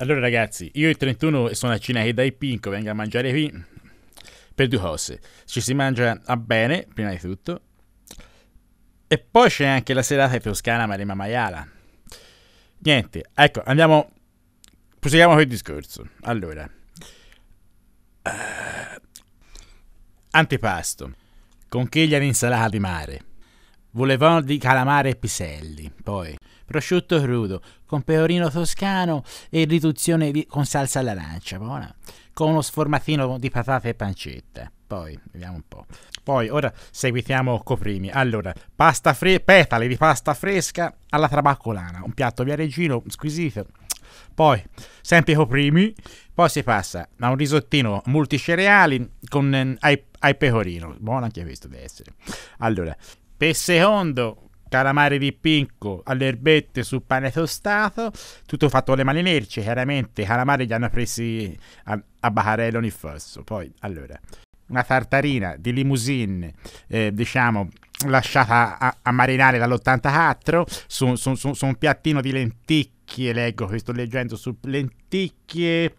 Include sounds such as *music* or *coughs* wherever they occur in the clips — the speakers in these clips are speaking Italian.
Allora ragazzi, io e 31 sono a Cina che dai pinco vengo a mangiare qui per due cose. Ci si mangia a bene, prima di tutto, e poi c'è anche la serata in toscana Marema Maiala. Niente, ecco, andiamo, proseguiamo col discorso. Allora, uh, antipasto, conchiglia in insalata di mare, volevano di calamare e piselli, poi prosciutto crudo, con peorino toscano e riduzione di, con salsa all'arancia, buona. con uno sformatino di patate e pancetta. Poi, vediamo un po'. Poi, ora seguitiamo coprimi. Allora, pasta fre- petali di pasta fresca alla trabaccolana, un piatto via viareggino squisito. Poi, sempre coprimi, poi si passa a un risottino multicereali con, eh, ai, ai pecorino. Buono anche questo deve essere. Allora, per secondo calamari di pinco alle erbette sul pane tostato, tutto fatto con le mani lerce, chiaramente i calamari li hanno presi a, a Bacarello ogni fosso. Poi, allora, una tartarina di limousine, eh, diciamo, lasciata a, a marinare dall'84 su, su, su, su un piattino di lenticchie, leggo che sto leggendo, su lenticchie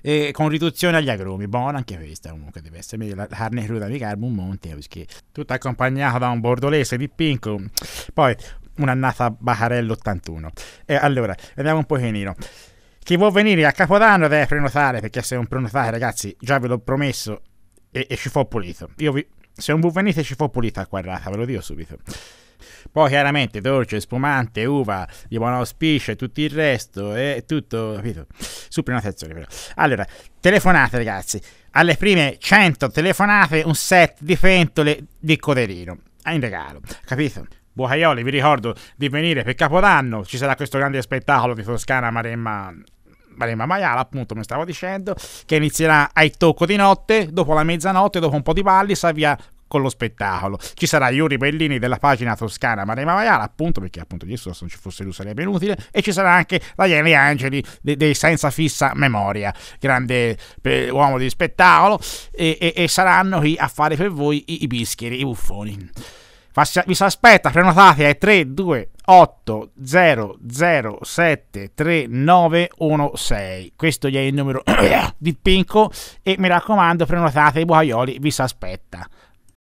e con riduzione agli agrumi, buona anche questa comunque deve essere meglio. La carne cruda di carbo un monte, perché tutta accompagnata da un bordolese di pinco. Poi un'annata Bacarello 81. E allora, vediamo un pochino. Chi vuol venire a Capodanno deve prenotare, perché se non prenotare ragazzi, già ve l'ho promesso e, e ci fo pulito. Io vi, se non venite ci fo pulito a quadrata, ve lo dico subito. Poi chiaramente dolce, spumante, uva, di buon auspicio e tutto il resto, è tutto, capito? Su prenotazione però. Allora, telefonate ragazzi, alle prime 100 telefonate un set di pentole di coderino, in regalo, capito? Bucaioli, vi ricordo di venire per Capodanno, ci sarà questo grande spettacolo di Toscana Maremma Maremma Maiala, appunto, mi stavo dicendo, che inizierà ai tocco di notte, dopo la mezzanotte, dopo un po' di balli, si avvia con lo spettacolo. Ci sarà Yuri Bellini della pagina toscana Marema Maiala, appunto perché appunto ieri se non ci fosse lui sarebbe inutile, e ci sarà anche Daniele Angeli dei de Senza Fissa Memoria, grande pe- uomo di spettacolo, e, e, e, saranno qui a fare per voi i, i bischeri, i buffoni. vi si aspetta, prenotate ai 3280073916. Questo è il numero *coughs* di Pinco e mi raccomando, prenotate i bucaioli, vi si aspetta.